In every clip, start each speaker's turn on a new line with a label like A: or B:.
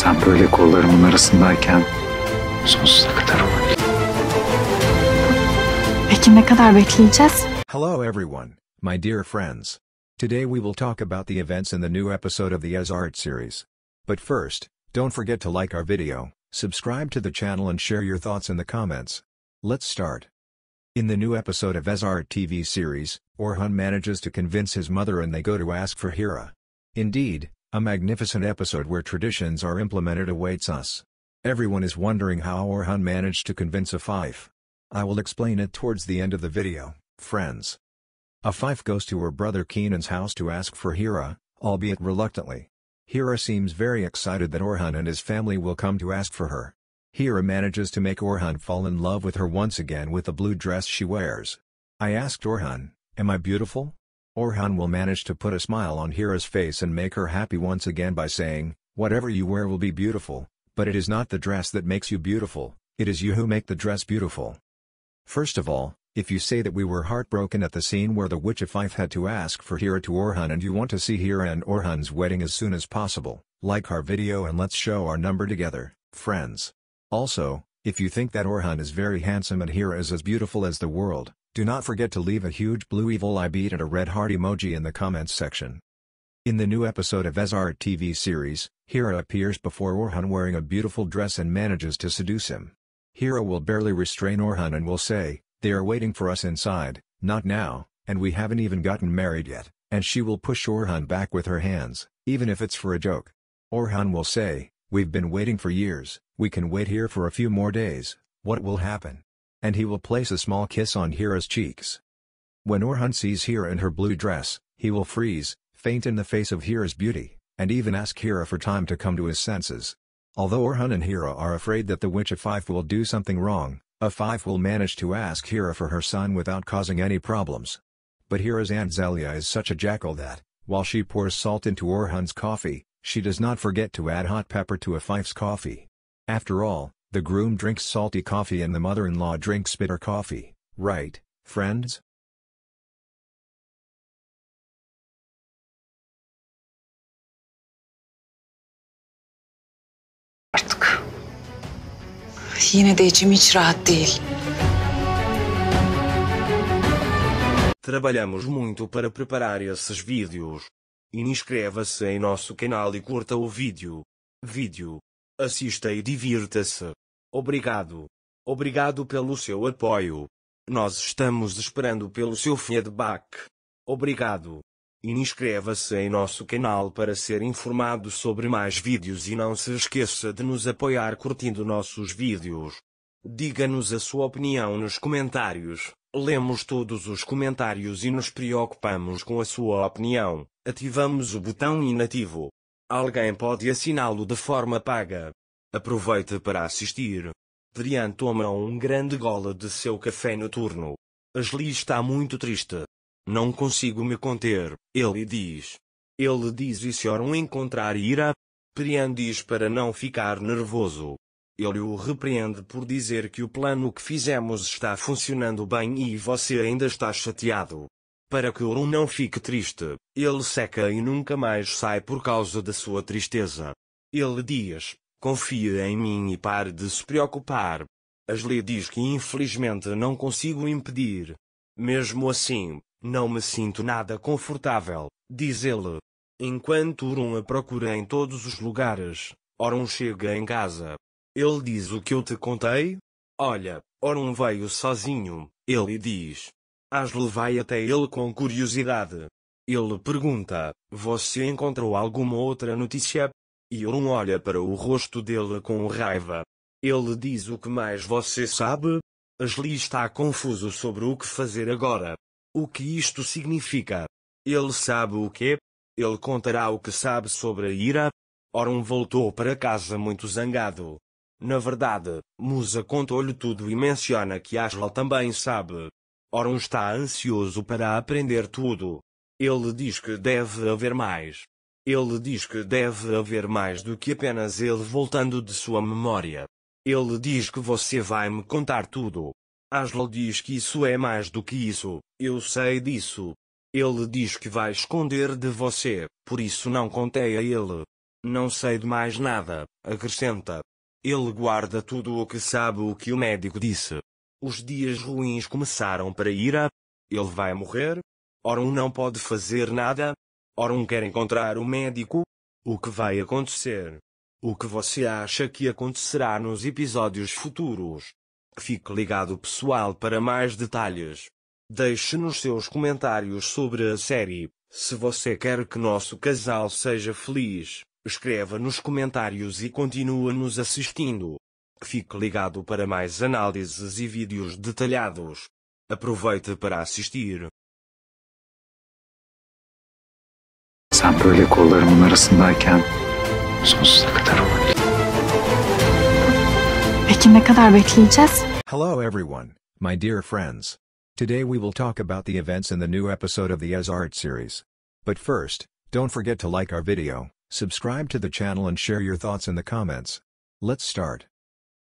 A: Sen böyle kollarımın arasındayken sonsuza kadar olabilir.
B: Peki ne kadar bekleyeceğiz?
A: Hello everyone, my dear friends. Today we will talk about the events in the new episode of the Ez Art series. But first, don't forget to like our video, subscribe to the channel and share your thoughts in the comments. Let's start. In the new episode of Art TV series, Orhan manages to convince his mother and they go to ask for Hira. Indeed, a magnificent episode where traditions are implemented awaits us. Everyone is wondering how Orhan managed to convince a fife. I will explain it towards the end of the video, friends. A fife goes to her brother Keenan's house to ask for Hira, albeit reluctantly. Hira seems very excited that Orhan and his family will come to ask for her. Hira manages to make Orhan fall in love with her once again with the blue dress she wears. I asked Orhan, am I beautiful? Orhan will manage to put a smile on Hira's face and make her happy once again by saying, whatever you wear will be beautiful, but it is not the dress that makes you beautiful, it is you who make the dress beautiful. First of all, if you say that we were heartbroken at the scene where the witch of Fife had to ask for Hira to Orhan and you want to see Hira and Orhan's wedding as soon as possible, like our video and let's show our number together, friends. Also, if you think that Orhan is very handsome and Hira is as beautiful as the world, do not forget to leave a huge blue evil eye beat and a red heart emoji in the comments section. In the new episode of Ezard TV series, Hira appears before Orhan wearing a beautiful dress and manages to seduce him. Hira will barely restrain Orhan and will say, they are waiting for us inside, not now, and we haven't even gotten married yet, and she will push Orhan back with her hands, even if it's for a joke. Orhan will say, we've been waiting for years, we can wait here for a few more days, what will happen? And he will place a small kiss on Hira's cheeks. When Orhan sees Hira in her blue dress, he will freeze, faint in the face of Hira's beauty, and even ask Hira for time to come to his senses. Although Orhan and Hira are afraid that the witch of Fife will do something wrong, Fife will manage to ask Hira for her son without causing any problems. But Hira's Aunt Zelia is such a jackal that, while she pours salt into Orhan's coffee, she does not forget to add hot pepper to Fife's coffee. After all, The groom drinks salty coffee and the mother-in-law drinks bitter coffee, right, friends? Artık. Yine de içim hiç rahat değil.
B: Trabalhamos muito para preparar esses vídeos. Inscreva-se em nosso canal e curta o vídeo. Vídeo. Assista e divirta-se. Obrigado. Obrigado pelo seu apoio. Nós estamos esperando pelo seu feedback. Obrigado. Inscreva-se em nosso canal para ser informado sobre mais vídeos e não se esqueça de nos apoiar curtindo nossos vídeos. Diga-nos a sua opinião nos comentários. Lemos todos os comentários e nos preocupamos com a sua opinião. Ativamos o botão inativo. Alguém pode assiná-lo de forma paga. Aproveita para assistir. Drian toma um grande gola de seu café noturno. Ashley está muito triste. Não consigo me conter, ele diz. Ele diz e se orun encontrar ira. Prian diz para não ficar nervoso. Ele o repreende por dizer que o plano que fizemos está funcionando bem e você ainda está chateado. Para que Oron não fique triste, ele seca e nunca mais sai por causa da sua tristeza. Ele diz, Confie em mim e pare de se preocupar. Asle diz que infelizmente não consigo impedir. Mesmo assim, não me sinto nada confortável, diz ele. Enquanto Urun a procura em todos os lugares, Orun chega em casa. Ele diz o que eu te contei? Olha, Orun veio sozinho, ele diz. Asle vai até ele com curiosidade. Ele pergunta, você encontrou alguma outra notícia? Ion olha para o rosto dele com raiva. Ele diz o que mais você sabe? Ashley está confuso sobre o que fazer agora. O que isto significa? Ele sabe o quê? Ele contará o que sabe sobre a ira? Oron voltou para casa muito zangado. Na verdade, Musa contou-lhe tudo e menciona que Asla também sabe. Oron está ansioso para aprender tudo. Ele diz que deve haver mais. Ele diz que deve haver mais do que apenas ele voltando de sua memória. Ele diz que você vai me contar tudo. Aslo diz que isso é mais do que isso, eu sei disso. Ele diz que vai esconder de você, por isso não contei a ele. Não sei de mais nada, acrescenta. Ele guarda tudo o que sabe o que o médico disse. Os dias ruins começaram para Ira. Ele vai morrer? Oron não pode fazer nada, Ora, um quer encontrar o médico. O que vai acontecer? O que você acha que acontecerá nos episódios futuros? Fique ligado, pessoal, para mais detalhes. Deixe-nos seus comentários sobre a série. Se você quer que nosso casal seja feliz, escreva nos comentários e continue nos assistindo. Fique ligado para mais análises e vídeos detalhados. Aproveite para assistir.
A: Sen böyle kollarımın arasındayken sonsuza kadar olabilir. Peki ne kadar bekleyeceğiz? Hello everyone, my dear friends. Today we will talk about the events in the new episode of the Ez Art series. But first, don't forget to like our video, subscribe to the channel and share your thoughts in the comments. Let's start.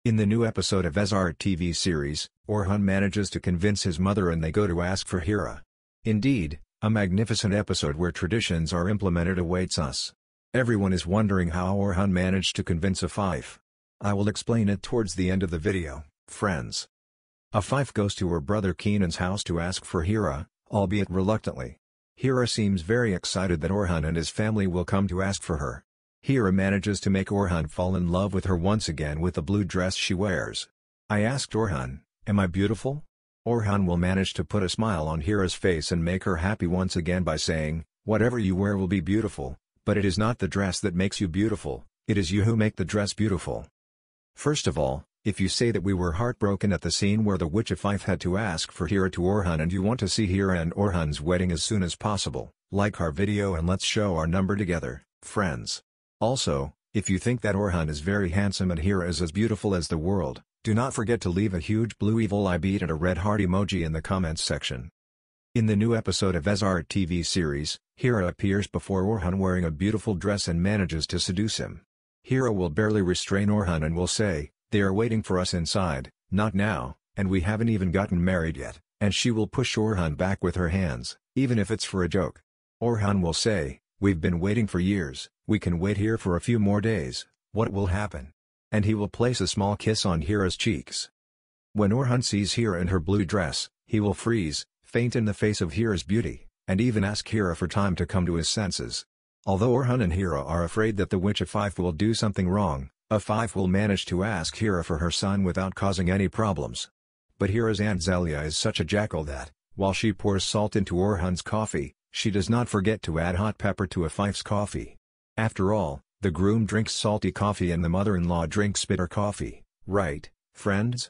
A: In the new episode of Ez Art TV series, Orhan manages to convince his mother and they go to ask for Hira. Indeed, a magnificent episode where traditions are implemented awaits us. Everyone is wondering how Orhan managed to convince a fife. I will explain it towards the end of the video, friends. A fife goes to her brother Keenan's house to ask for Hira, albeit reluctantly. Hira seems very excited that Orhan and his family will come to ask for her. Hira manages to make Orhan fall in love with her once again with the blue dress she wears. I asked Orhan, am I beautiful? Orhan will manage to put a smile on Hira's face and make her happy once again by saying, whatever you wear will be beautiful, but it is not the dress that makes you beautiful, it is you who make the dress beautiful. First of all, if you say that we were heartbroken at the scene where the witch of Fife had to ask for Hira to Orhan and you want to see Hira and Orhan's wedding as soon as possible, like our video and let's show our number together, friends. Also, if you think that Orhan is very handsome and Hira is as beautiful as the world, do not forget to leave a huge blue evil eye beat and a red heart emoji in the comments section. In the new episode of Ezard TV series, Hira appears before Orhan wearing a beautiful dress and manages to seduce him. Hira will barely restrain Orhan and will say, they are waiting for us inside, not now, and we haven't even gotten married yet, and she will push Orhan back with her hands, even if it's for a joke. Orhan will say, we've been waiting for years, we can wait here for a few more days, what will happen? And he will place a small kiss on Hira's cheeks. When Orhan sees Hira in her blue dress, he will freeze, faint in the face of Hira's beauty, and even ask Hira for time to come to his senses. Although Orhan and Hira are afraid that the witch Afif will do something wrong, Afife will manage to ask Hira for her son without causing any problems. But Hira's aunt Zelia is such a jackal that, while she pours salt into Orhan's coffee, she does not forget to add hot pepper to Afife's coffee. After all, the groom drinks salty coffee and the mother-in-law drinks bitter coffee, right, friends?